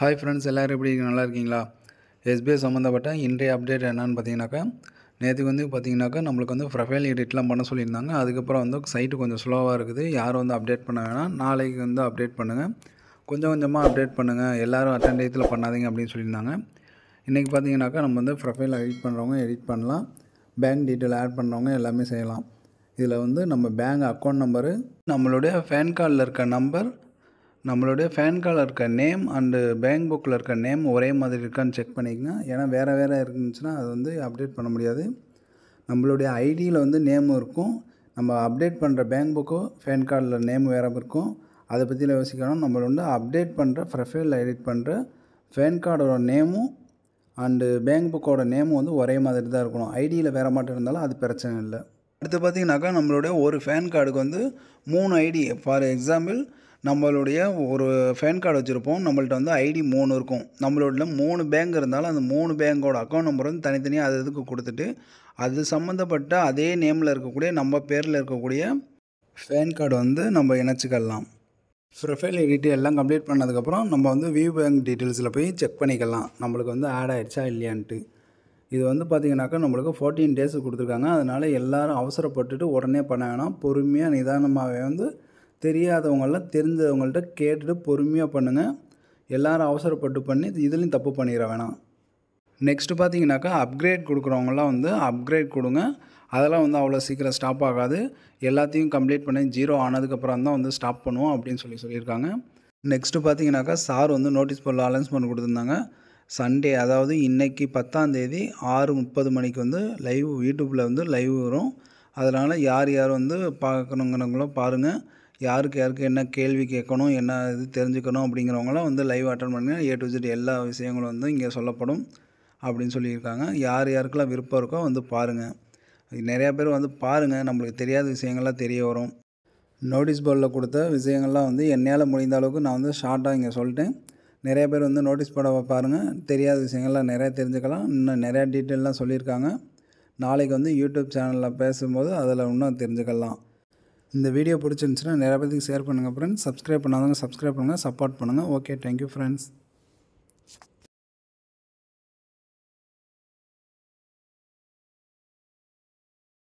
hi friends எல்லோரும் எப்படி நல்லா இருக்கீங்களா எஸ்பிஐ சம்மந்தப்பட்ட இன்றைய அப்டேட் என்னன்னு பார்த்தீங்கன்னாக்கா நேற்றுக்கு வந்து பார்த்தீங்கன்னாக்கா நம்மளுக்கு வந்து ப்ரொஃபைல் எடிட்லாம் பண்ண சொல்லியிருந்தாங்க அதுக்கப்புறம் வந்து சைட்டு கொஞ்சம் ஸ்லோவாக இருக்குது யாரும் வந்து அப்டேட் பண்ண வேணாம் நாளைக்கு வந்து அப்டேட் பண்ணுங்கள் கொஞ்சம் கொஞ்சமாக அப்டேட் பண்ணுங்கள் எல்லோரும் அட்டன் டேத்தில் பண்ணாதீங்க அப்படின்னு சொல்லியிருந்தாங்க இன்றைக்கி பார்த்தீங்கன்னாக்கா நம்ம வந்து ப்ரொஃபைல் எடிட் பண்ணுறவங்க எடிட் பண்ணலாம் பேங்க் டீட்டெயில் ஆட் பண்ணுறவங்க எல்லாமே செய்யலாம் இதில் வந்து நம்ம பேங்க் அக்கௌண்ட் நம்பரு நம்மளுடைய ஃபேன் கார்டில் இருக்க நம்பர் நம்மளுடைய ஃபேன் கார்டில் இருக்க நேம் அண்டு பேங்க் புக்கில் இருக்க நேம் ஒரே மாதிரி இருக்கான்னு செக் பண்ணிக்கோங்க ஏன்னா வேறு வேறு இருந்துச்சுன்னா அது வந்து அப்டேட் பண்ண முடியாது நம்மளுடைய ஐடியில் வந்து நேமும் இருக்கும் நம்ம அப்டேட் பண்ணுற பேங்க் புக்கோ ஃபேன் கார்டில் நேம் வேறு இருக்கும் அதை பற்றியில் யோசிக்கணும் நம்மளோட வந்து அப்டேட் பண்ணுற ப்ரொஃபைலில் எடிட் பண்ணுற ஃபேன் கார்டோட நேமும் அண்டு பேங்க் புக்கோட நேமும் வந்து ஒரே மாதிரி தான் இருக்கணும் ஐடியில் வேறு மாட்டே இருந்தாலும் அது பிரச்சனை இல்லை அடுத்து பார்த்திங்கனாக்கா நம்மளுடைய ஒரு ஃபேன் கார்டுக்கு வந்து மூணு ஐடி ஃபார் எக்ஸாம்பிள் நம்மளுடைய ஒரு ஃபேன் கார்டு வச்சுருப்போம் நம்மள்கிட்ட வந்து ஐடி மூணு இருக்கும் நம்மளோட மூணு பேங்க் இருந்தாலும் அந்த மூணு பேங்கோட அக்கௌண்ட் நம்பர் வந்து தனித்தனியாக அது இதுக்கு கொடுத்துட்டு அது சம்மந்தப்பட்ட அதே நேமில் இருக்கக்கூடிய நம்ம பேரில் இருக்கக்கூடிய ஃபேன் கார்டு வந்து நம்ம இணைச்சிக்கலாம் ப்ரொஃபைல் எடிட்டு எல்லாம் கம்ப்ளீட் பண்ணதுக்கப்புறம் நம்ம வந்து வியூ பேங்க் டீட்டெயில்ஸில் போய் செக் பண்ணிக்கலாம் நம்மளுக்கு வந்து ஆட் ஆகிடுச்சா இல்லையான்ட்டு இது வந்து பார்த்திங்கனாக்கா நம்மளுக்கு ஃபோர்டீன் டேஸ் கொடுத்துருக்காங்க அதனால் எல்லோரும் அவசரப்பட்டுட்டு உடனே பண்ண வேணாம் பொறுமையாக நிதானமாகவே வந்து தெரியாதவங்கள்லாம் தெரிஞ்சவங்கள்ட்ட கேட்டுட்டு பொறுமையாக பண்ணுங்கள் எல்லோரும் அவசரப்பட்டு பண்ணி இதுலேயும் தப்பு பண்ணிட வேணாம் நெக்ஸ்ட்டு பார்த்தீங்கன்னாக்கா அப்கிரேட் கொடுக்குறவங்களாம் வந்து அப்கிரேட் கொடுங்க அதெல்லாம் வந்து அவ்வளோ சீக்கிரம் ஸ்டாப் ஆகாது எல்லாத்தையும் கம்ப்ளீட் பண்ணி ஜீரோ ஆனதுக்கப்புறம் தான் வந்து ஸ்டாப் பண்ணுவோம் அப்படின்னு சொல்லி சொல்லியிருக்காங்க நெக்ஸ்ட்டு பார்த்தீங்கன்னாக்கா சார் வந்து நோட்டீஸ் போர்டில் அலௌன்ஸ்மெண்ட் கொடுத்துருந்தாங்க சண்டே அதாவது இன்றைக்கி தேதி ஆறு முப்பது மணிக்கு வந்து லைவ் யூடியூப்பில் வந்து லைவ் வரும் அதனால் யார் யார் வந்து பார்க்கணுங்கிறவங்களோ பாருங்கள் யாருக்கு யாருக்கு என்ன கேள்வி கேட்கணும் என்ன இது தெரிஞ்சுக்கணும் அப்படிங்கிறவங்களாம் வந்து லைவ் அட்டன் பண்ணி ஏ டு ஜெட் எல்லா விஷயங்களும் வந்து இங்கே சொல்லப்படும் அப்படின்னு சொல்லியிருக்காங்க யார் யாருக்கெல்லாம் விருப்பம் இருக்கோ வந்து பாருங்கள் நிறையா பேர் வந்து பாருங்கள் நம்மளுக்கு தெரியாத விஷயங்கள்லாம் தெரிய வரும் நோட்டீஸ் போர்டில் கொடுத்த விஷயங்கள்லாம் வந்து என்னையால் முடிந்த அளவுக்கு நான் வந்து ஷார்ட்டாக இங்கே சொல்லிட்டேன் நிறைய பேர் வந்து நோட்டீஸ் போர்டை பாருங்கள் தெரியாத விஷயங்கள்லாம் நிறையா தெரிஞ்சுக்கலாம் இன்னும் நிறையா டீட்டெயிலெலாம் சொல்லியிருக்காங்க நாளைக்கு வந்து யூடியூப் சேனலில் பேசும்போது அதில் இன்னும் தெரிஞ்சுக்கலாம் இந்த வீடியோ பிடிச்சிருந்துச்சுன்னா நிறைய பேருக்கு ஷேர் பண்ணுங்கள் ஃப்ரெண்ட்ஸ் சப்ஸ்கிரைப் பண்ணாதவங்க சப்ஸ்கிரைப் பண்ணுங்கள் சப்போர்ட் பண்ணுங்கள் ஓகே தேங்க்யூ ஃப்ரெண்ட்ஸ்